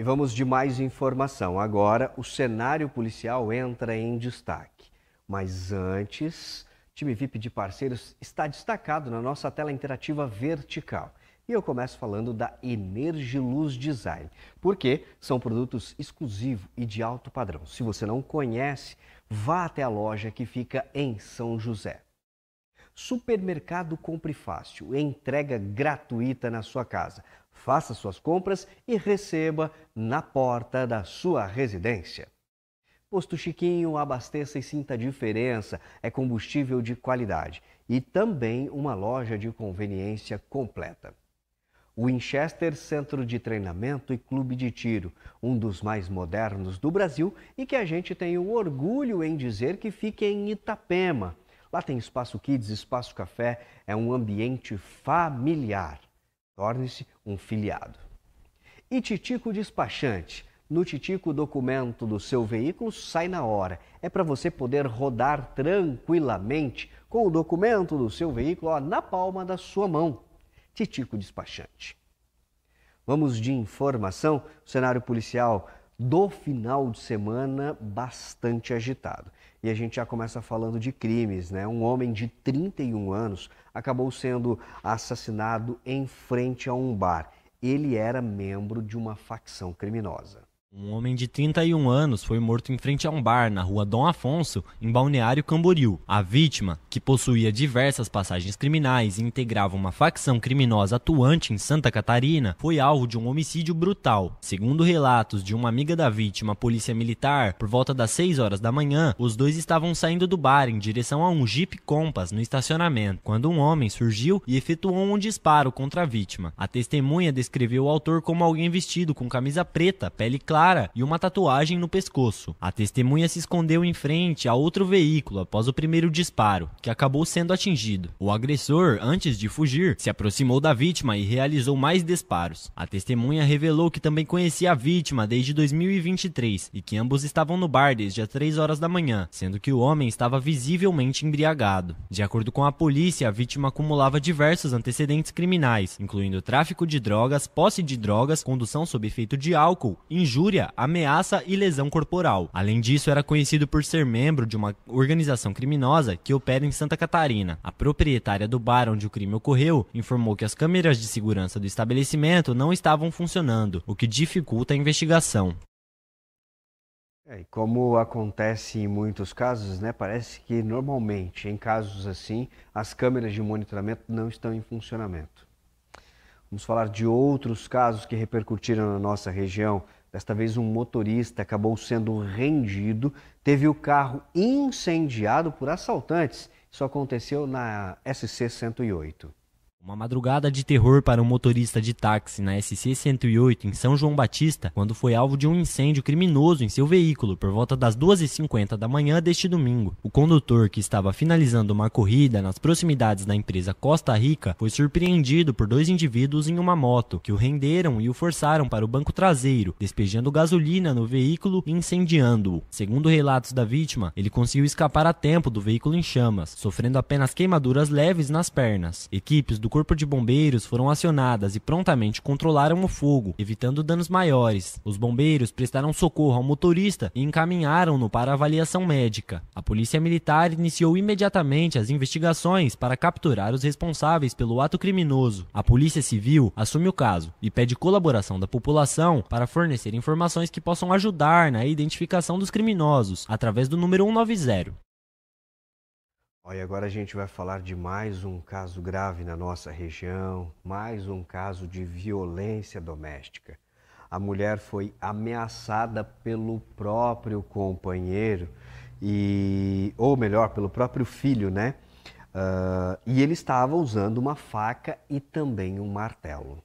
E vamos de mais informação. Agora, o cenário policial entra em destaque. Mas antes, time VIP de parceiros está destacado na nossa tela interativa vertical. E eu começo falando da Energiluz Design, porque são produtos exclusivos e de alto padrão. Se você não conhece, vá até a loja que fica em São José. Supermercado Compre Fácil, entrega gratuita na sua casa. Faça suas compras e receba na porta da sua residência. Posto Chiquinho, abasteça e sinta a diferença. É combustível de qualidade e também uma loja de conveniência completa. Winchester Centro de Treinamento e Clube de Tiro, um dos mais modernos do Brasil e que a gente tem o orgulho em dizer que fica em Itapema, Lá tem espaço kids, espaço café, é um ambiente familiar. Torne-se um filiado. E Titico Despachante. No Titico, o documento do seu veículo sai na hora. É para você poder rodar tranquilamente com o documento do seu veículo ó, na palma da sua mão. Titico Despachante. Vamos de informação. O cenário policial do final de semana bastante agitado e a gente já começa falando de crimes, né? Um homem de 31 anos acabou sendo assassinado em frente a um bar. Ele era membro de uma facção criminosa. Um homem de 31 anos foi morto em frente a um bar na rua Dom Afonso, em Balneário Camboriú. A vítima, que possuía diversas passagens criminais e integrava uma facção criminosa atuante em Santa Catarina, foi alvo de um homicídio brutal. Segundo relatos de uma amiga da vítima, polícia militar, por volta das 6 horas da manhã, os dois estavam saindo do bar em direção a um Jeep Compass no estacionamento, quando um homem surgiu e efetuou um disparo contra a vítima. A testemunha descreveu o autor como alguém vestido com camisa preta, pele clara clara e uma tatuagem no pescoço. A testemunha se escondeu em frente a outro veículo após o primeiro disparo, que acabou sendo atingido. O agressor, antes de fugir, se aproximou da vítima e realizou mais disparos. A testemunha revelou que também conhecia a vítima desde 2023 e que ambos estavam no bar desde as 3 horas da manhã, sendo que o homem estava visivelmente embriagado. De acordo com a polícia, a vítima acumulava diversos antecedentes criminais, incluindo tráfico de drogas, posse de drogas, condução sob efeito de álcool, injúria injúria, ameaça e lesão corporal. Além disso, era conhecido por ser membro de uma organização criminosa que opera em Santa Catarina. A proprietária do bar onde o crime ocorreu informou que as câmeras de segurança do estabelecimento não estavam funcionando, o que dificulta a investigação. É, como acontece em muitos casos, né, parece que normalmente, em casos assim, as câmeras de monitoramento não estão em funcionamento. Vamos falar de outros casos que repercutiram na nossa região. Desta vez, um motorista acabou sendo rendido, teve o carro incendiado por assaltantes. Isso aconteceu na SC 108. Uma madrugada de terror para um motorista de táxi na SC-108 em São João Batista, quando foi alvo de um incêndio criminoso em seu veículo por volta das 2h50 da manhã deste domingo. O condutor, que estava finalizando uma corrida nas proximidades da empresa Costa Rica, foi surpreendido por dois indivíduos em uma moto, que o renderam e o forçaram para o banco traseiro, despejando gasolina no veículo e incendiando-o. Segundo relatos da vítima, ele conseguiu escapar a tempo do veículo em chamas, sofrendo apenas queimaduras leves nas pernas. Equipes do Corpo de Bombeiros foram acionadas e prontamente controlaram o fogo, evitando danos maiores. Os bombeiros prestaram socorro ao motorista e encaminharam-no para avaliação médica. A Polícia Militar iniciou imediatamente as investigações para capturar os responsáveis pelo ato criminoso. A Polícia Civil assume o caso e pede colaboração da população para fornecer informações que possam ajudar na identificação dos criminosos através do número 190. Olha, agora a gente vai falar de mais um caso grave na nossa região, mais um caso de violência doméstica. A mulher foi ameaçada pelo próprio companheiro e, ou melhor, pelo próprio filho, né? Uh, e ele estava usando uma faca e também um martelo.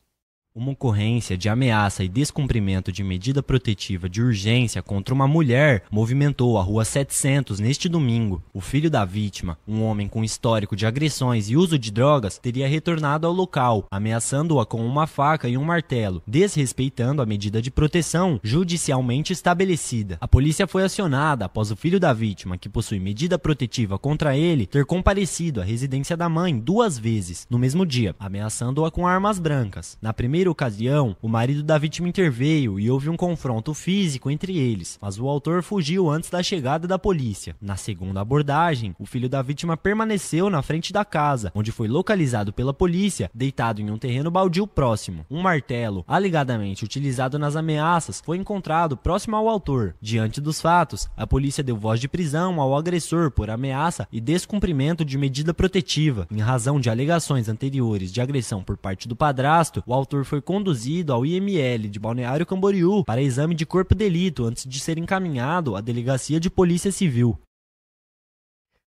Uma ocorrência de ameaça e descumprimento de medida protetiva de urgência contra uma mulher movimentou a Rua 700 neste domingo. O filho da vítima, um homem com histórico de agressões e uso de drogas, teria retornado ao local, ameaçando-a com uma faca e um martelo, desrespeitando a medida de proteção judicialmente estabelecida. A polícia foi acionada após o filho da vítima, que possui medida protetiva contra ele, ter comparecido à residência da mãe duas vezes no mesmo dia, ameaçando-a com armas brancas. Na primeira primeira ocasião, o marido da vítima interveio e houve um confronto físico entre eles, mas o autor fugiu antes da chegada da polícia. Na segunda abordagem, o filho da vítima permaneceu na frente da casa, onde foi localizado pela polícia, deitado em um terreno baldio próximo. Um martelo, alegadamente utilizado nas ameaças, foi encontrado próximo ao autor. Diante dos fatos, a polícia deu voz de prisão ao agressor por ameaça e descumprimento de medida protetiva. Em razão de alegações anteriores de agressão por parte do padrasto, o autor foi foi conduzido ao IML de Balneário Camboriú para exame de corpo delito antes de ser encaminhado à Delegacia de Polícia Civil.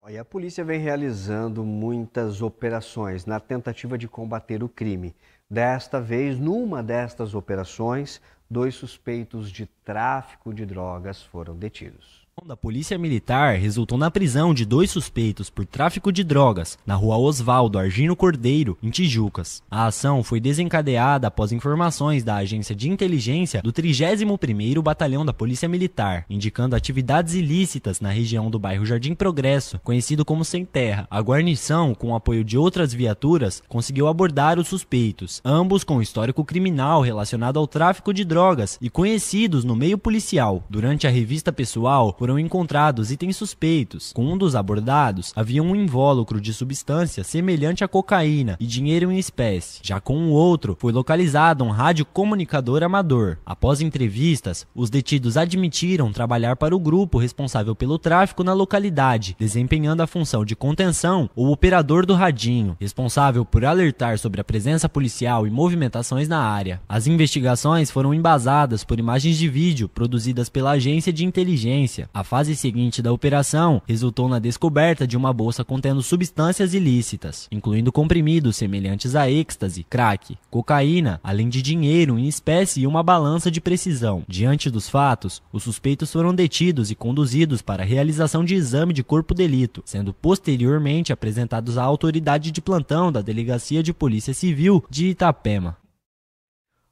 a polícia vem realizando muitas operações na tentativa de combater o crime. Desta vez, numa destas operações, dois suspeitos de tráfico de drogas foram detidos ação da Polícia Militar resultou na prisão de dois suspeitos por tráfico de drogas na rua Osvaldo Argino Cordeiro, em Tijucas. A ação foi desencadeada após informações da agência de inteligência do 31º Batalhão da Polícia Militar, indicando atividades ilícitas na região do bairro Jardim Progresso, conhecido como Sem Terra. A guarnição, com o apoio de outras viaturas, conseguiu abordar os suspeitos, ambos com histórico criminal relacionado ao tráfico de drogas e conhecidos no meio policial. Durante a revista pessoal, foram encontrados itens suspeitos. Com um dos abordados, havia um invólucro de substância semelhante à cocaína e dinheiro em espécie. Já com o outro, foi localizado um radiocomunicador amador. Após entrevistas, os detidos admitiram trabalhar para o grupo responsável pelo tráfico na localidade, desempenhando a função de contenção ou operador do radinho, responsável por alertar sobre a presença policial e movimentações na área. As investigações foram embasadas por imagens de vídeo produzidas pela agência de inteligência, a fase seguinte da operação resultou na descoberta de uma bolsa contendo substâncias ilícitas, incluindo comprimidos semelhantes a êxtase, crack, cocaína, além de dinheiro em espécie e uma balança de precisão. Diante dos fatos, os suspeitos foram detidos e conduzidos para a realização de exame de corpo delito, sendo posteriormente apresentados à autoridade de plantão da Delegacia de Polícia Civil de Itapema.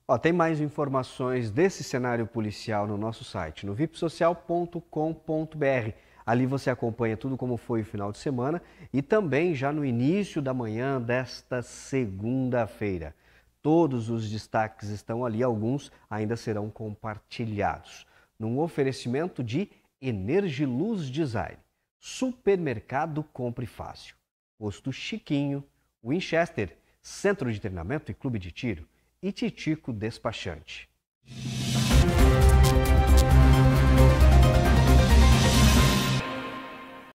Ó, tem mais informações desse cenário policial no nosso site, no vipsocial.com.br. Ali você acompanha tudo como foi o final de semana e também já no início da manhã desta segunda-feira. Todos os destaques estão ali, alguns ainda serão compartilhados. Num oferecimento de Energiluz Design, Supermercado Compre Fácil, Posto Chiquinho, Winchester, Centro de Treinamento e Clube de Tiro e Titico Despachante.